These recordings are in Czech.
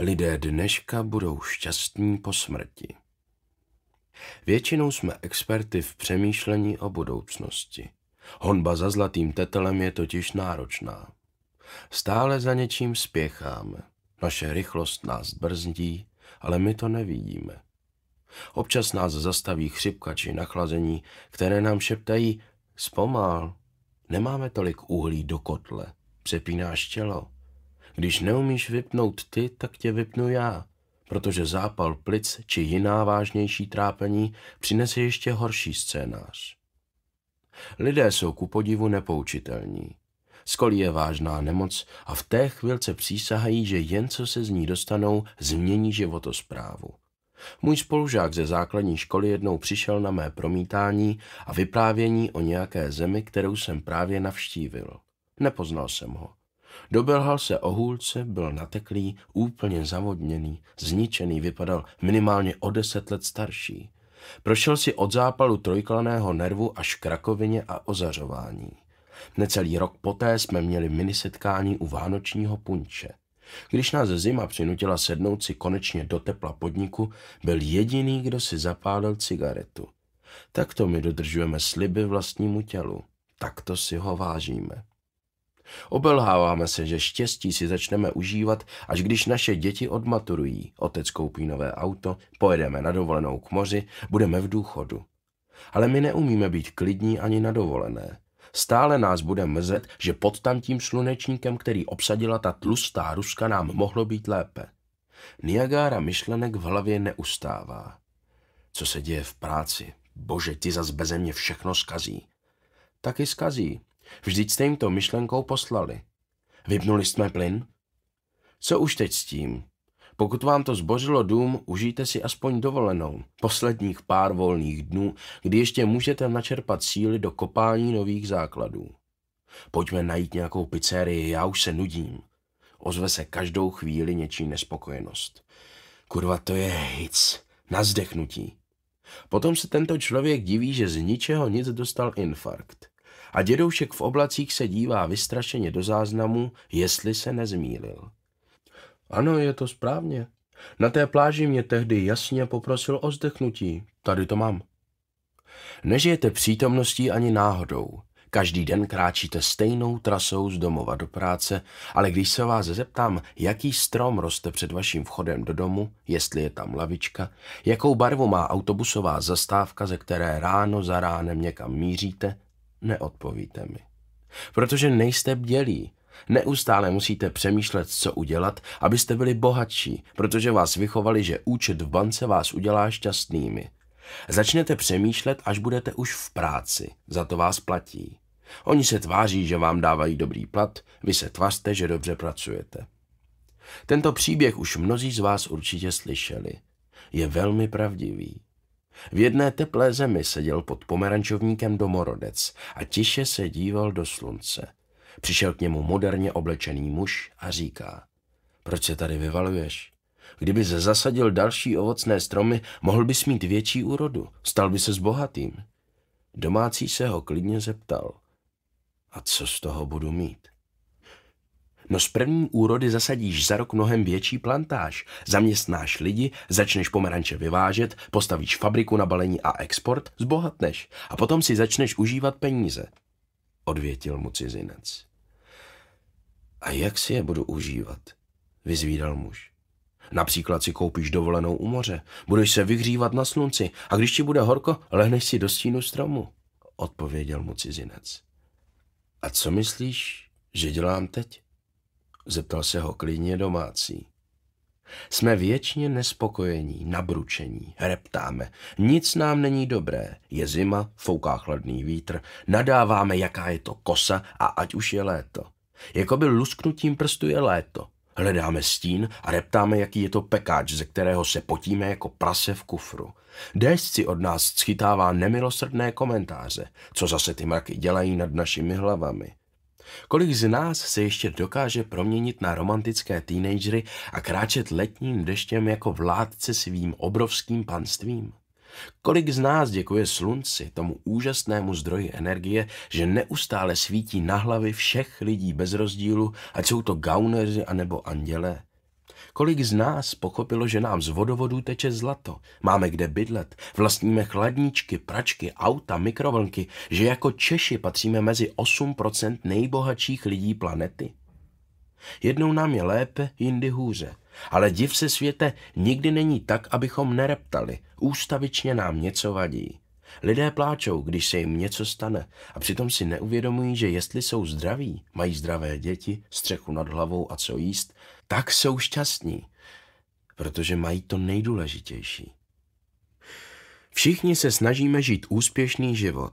Lidé dneška budou šťastní po smrti. Většinou jsme experty v přemýšlení o budoucnosti. Honba za zlatým tetelem je totiž náročná. Stále za něčím spěcháme. Naše rychlost nás brzdí, ale my to nevidíme. Občas nás zastaví chřipka či nachlazení, které nám šeptají, zpomal, nemáme tolik uhlí do kotle, přepínáš tělo. Když neumíš vypnout ty, tak tě vypnu já, protože zápal plic či jiná vážnější trápení přinese ještě horší scénář. Lidé jsou ku podivu nepoučitelní. Skolí je vážná nemoc a v té chvilce přísahají, že jen co se z ní dostanou, změní životosprávu. Můj spolužák ze základní školy jednou přišel na mé promítání a vyprávění o nějaké zemi, kterou jsem právě navštívil. Nepoznal jsem ho. Dobelhal se o hůlce, byl nateklý, úplně zavodněný, zničený, vypadal minimálně o deset let starší. Prošel si od zápalu trojklaného nervu až k rakovině a ozařování. Necelý rok poté jsme měli minisetkání u vánočního punče. Když nás zima přinutila sednout si konečně do tepla podniku, byl jediný, kdo si zapálil cigaretu. Takto my dodržujeme sliby vlastnímu tělu. Takto si ho vážíme. Obelháváme se, že štěstí si začneme užívat, až když naše děti odmaturují. Otec koupí nové auto, pojedeme na dovolenou k moři, budeme v důchodu. Ale my neumíme být klidní ani na dovolené. Stále nás bude mrzet, že pod tamtím slunečníkem, který obsadila ta tlustá ruska, nám mohlo být lépe. Niagara myšlenek v hlavě neustává. Co se děje v práci? Bože, ty zas beze mě všechno skazí. Taky skazí, Vždyť jste jim to myšlenkou poslali. Vypnuli jsme plyn? Co už teď s tím? Pokud vám to zbořilo dům, užijte si aspoň dovolenou, posledních pár volných dnů, kdy ještě můžete načerpat síly do kopání nových základů. Pojďme najít nějakou pizzerii, já už se nudím. Ozve se každou chvíli něčí nespokojenost. Kurva, to je hic, na zdechnutí. Potom se tento člověk diví, že z ničeho nic dostal infarkt a dědoušek v oblacích se dívá vystrašeně do záznamu, jestli se nezmílil. Ano, je to správně. Na té pláži mě tehdy jasně poprosil o zdechnutí. Tady to mám. Nežijete přítomností ani náhodou. Každý den kráčíte stejnou trasou z domova do práce, ale když se vás zeptám, jaký strom roste před vaším vchodem do domu, jestli je tam lavička, jakou barvu má autobusová zastávka, ze které ráno za ránem někam míříte, neodpovíte mi. Protože nejste bdělí. Neustále musíte přemýšlet, co udělat, abyste byli bohatší, protože vás vychovali, že účet v bance vás udělá šťastnými. Začnete přemýšlet, až budete už v práci, za to vás platí. Oni se tváří, že vám dávají dobrý plat, vy se tvařte, že dobře pracujete. Tento příběh už mnozí z vás určitě slyšeli. Je velmi pravdivý. V jedné teplé zemi seděl pod pomerančovníkem domorodec a tiše se díval do slunce. Přišel k němu moderně oblečený muž a říká, proč se tady vyvaluješ? Kdyby se zasadil další ovocné stromy, mohl bys mít větší úrodu, stal by se bohatým. Domácí se ho klidně zeptal, a co z toho budu mít? No z první úrody zasadíš za rok mnohem větší plantáž, zaměstnáš lidi, začneš pomeranče vyvážet, postavíš fabriku na balení a export, zbohatneš a potom si začneš užívat peníze, odvětil mu cizinec. A jak si je budu užívat? vyzvídal muž. Například si koupíš dovolenou u moře, budeš se vyhřívat na slunci a když ti bude horko, lehneš si do stínu stromu, odpověděl mu cizinec. A co myslíš, že dělám teď? Zeptal se ho klidně domácí. Jsme věčně nespokojení, nabručení, reptáme. Nic nám není dobré. Je zima, fouká chladný vítr, nadáváme, jaká je to kosa a ať už je léto. Jakoby lusknutím prstu je léto. Hledáme stín a reptáme, jaký je to pekáč, ze kterého se potíme jako prase v kufru. Déšť si od nás schytává nemilosrdné komentáře, co zase ty mraky dělají nad našimi hlavami. Kolik z nás se ještě dokáže proměnit na romantické teenagery a kráčet letním deštěm jako vládce svým obrovským panstvím? Kolik z nás děkuje slunci, tomu úžasnému zdroji energie, že neustále svítí na hlavy všech lidí bez rozdílu, ať jsou to gauneři anebo andělé? Kolik z nás pochopilo, že nám z vodovodů teče zlato, máme kde bydlet, vlastníme chladničky, pračky, auta, mikrovlnky, že jako Češi patříme mezi 8% nejbohatších lidí planety? Jednou nám je lépe, jindy hůře. Ale div se světe, nikdy není tak, abychom nereptali. Ústavičně nám něco vadí. Lidé pláčou, když se jim něco stane a přitom si neuvědomují, že jestli jsou zdraví, mají zdravé děti, střechu nad hlavou a co jíst, tak jsou šťastní, protože mají to nejdůležitější. Všichni se snažíme žít úspěšný život.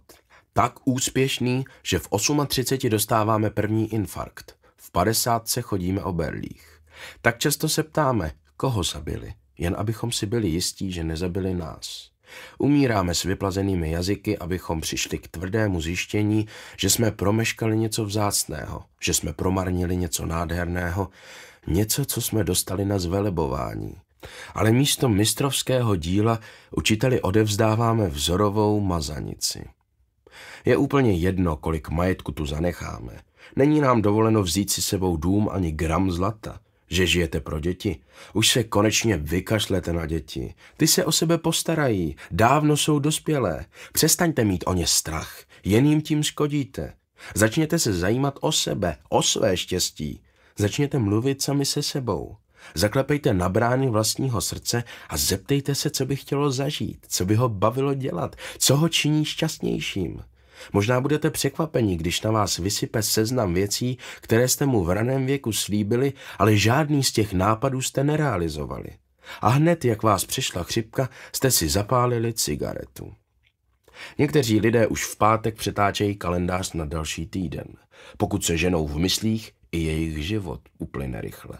Tak úspěšný, že v 38 dostáváme první infarkt. V 50 se chodíme o berlích. Tak často se ptáme, koho zabili, jen abychom si byli jistí, že nezabili nás. Umíráme s vyplazenými jazyky, abychom přišli k tvrdému zjištění, že jsme promeškali něco vzácného, že jsme promarnili něco nádherného, něco, co jsme dostali na zvelebování. Ale místo mistrovského díla učiteli odevzdáváme vzorovou mazanici. Je úplně jedno, kolik majetku tu zanecháme. Není nám dovoleno vzít si sebou dům ani gram zlata že žijete pro děti. Už se konečně vykašlete na děti. Ty se o sebe postarají, dávno jsou dospělé. Přestaňte mít o ně strach, jen jim tím škodíte. Začněte se zajímat o sebe, o své štěstí. Začněte mluvit sami se sebou. Zaklepejte na brány vlastního srdce a zeptejte se, co by chtělo zažít, co by ho bavilo dělat, co ho činí šťastnějším. Možná budete překvapeni, když na vás vysype seznam věcí, které jste mu v raném věku slíbili, ale žádný z těch nápadů jste nerealizovali. A hned, jak vás přišla chřipka, jste si zapálili cigaretu. Někteří lidé už v pátek přetáčejí kalendář na další týden. Pokud se ženou v myslích, i jejich život uplyne rychle.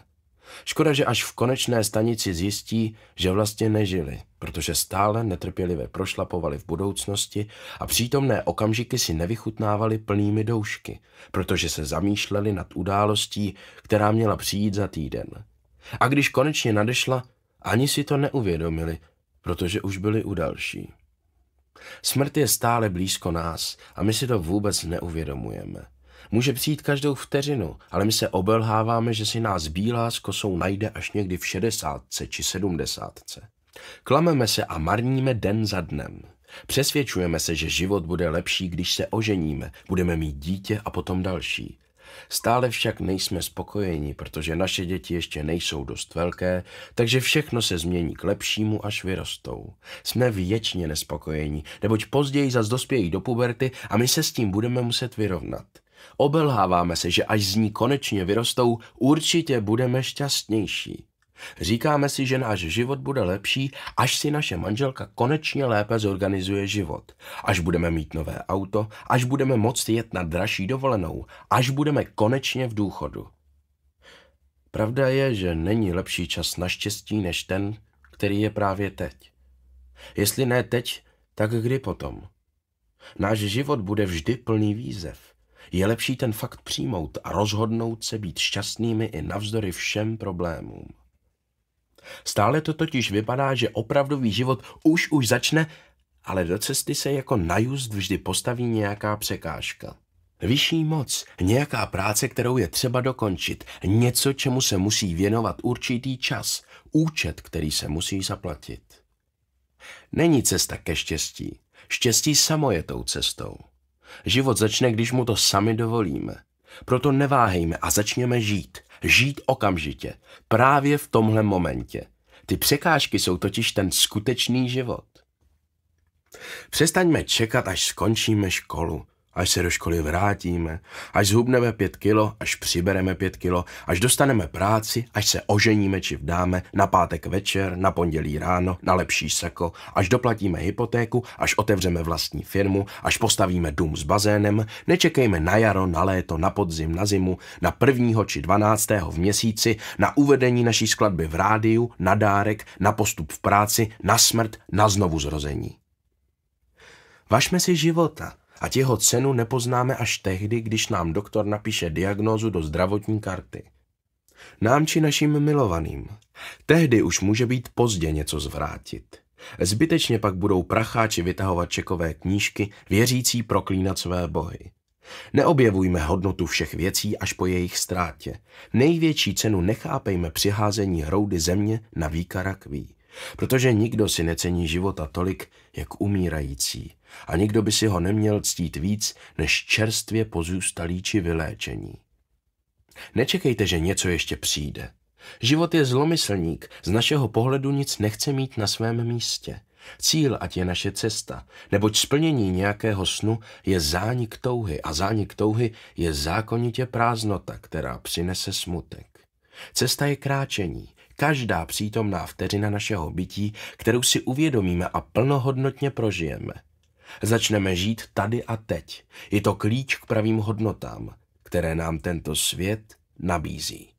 Škoda, že až v konečné stanici zjistí, že vlastně nežili, protože stále netrpělivě prošlapovali v budoucnosti a přítomné okamžiky si nevychutnávali plnými doušky, protože se zamýšleli nad událostí, která měla přijít za týden. A když konečně nadešla, ani si to neuvědomili, protože už byli u další. Smrt je stále blízko nás a my si to vůbec neuvědomujeme. Může přijít každou vteřinu, ale my se obelháváme, že si nás bílá s kosou najde až někdy v šedesátce či sedmdesátce. Klameme se a marníme den za dnem. Přesvědčujeme se, že život bude lepší, když se oženíme, budeme mít dítě a potom další. Stále však nejsme spokojeni, protože naše děti ještě nejsou dost velké, takže všechno se změní k lepšímu, až vyrostou. Jsme věčně nespokojeni, neboť později zas dospějí do puberty a my se s tím budeme muset vyrovnat. Obelháváme se, že až z ní konečně vyrostou, určitě budeme šťastnější. Říkáme si, že náš život bude lepší, až si naše manželka konečně lépe zorganizuje život. Až budeme mít nové auto, až budeme moct jet na dražší dovolenou, až budeme konečně v důchodu. Pravda je, že není lepší čas na štěstí než ten, který je právě teď. Jestli ne teď, tak kdy potom? Náš život bude vždy plný výzev. Je lepší ten fakt přijmout a rozhodnout se být šťastnými i navzdory všem problémům. Stále to totiž vypadá, že opravdový život už už začne, ale do cesty se jako na just vždy postaví nějaká překážka. Vyšší moc, nějaká práce, kterou je třeba dokončit, něco, čemu se musí věnovat určitý čas, účet, který se musí zaplatit. Není cesta ke štěstí. Štěstí samo je tou cestou. Život začne, když mu to sami dovolíme. Proto neváhejme a začněme žít. Žít okamžitě. Právě v tomhle momentě. Ty překážky jsou totiž ten skutečný život. Přestaňme čekat, až skončíme školu až se do školy vrátíme, až zhubneme pět kilo, až přibereme pět kilo, až dostaneme práci, až se oženíme či vdáme, na pátek večer, na pondělí ráno, na lepší sako, až doplatíme hypotéku, až otevřeme vlastní firmu, až postavíme dům s bazénem, nečekejme na jaro, na léto, na podzim, na zimu, na prvního či dvanáctého v měsíci, na uvedení naší skladby v rádiu, na dárek, na postup v práci, na smrt, na znovu zrození. Vašme si života – Ať jeho cenu nepoznáme až tehdy, když nám doktor napíše diagnózu do zdravotní karty. Nám či našim milovaným. Tehdy už může být pozdě něco zvrátit. Zbytečně pak budou pracháči vytahovat čekové knížky, věřící proklínat své bohy. Neobjevujme hodnotu všech věcí až po jejich ztrátě. Největší cenu nechápejme přiházení hroudy země na výkarakví. Protože nikdo si necení života tolik, jak umírající a nikdo by si ho neměl ctít víc než čerstvě pozůstalí či vyléčení. Nečekejte, že něco ještě přijde. Život je zlomyslník, z našeho pohledu nic nechce mít na svém místě. Cíl, ať je naše cesta, neboť splnění nějakého snu je zánik touhy a zánik touhy je zákonitě prázdnota, která přinese smutek. Cesta je kráčení, každá přítomná vteřina našeho bytí, kterou si uvědomíme a plnohodnotně prožijeme – Začneme žít tady a teď. Je to klíč k pravým hodnotám, které nám tento svět nabízí.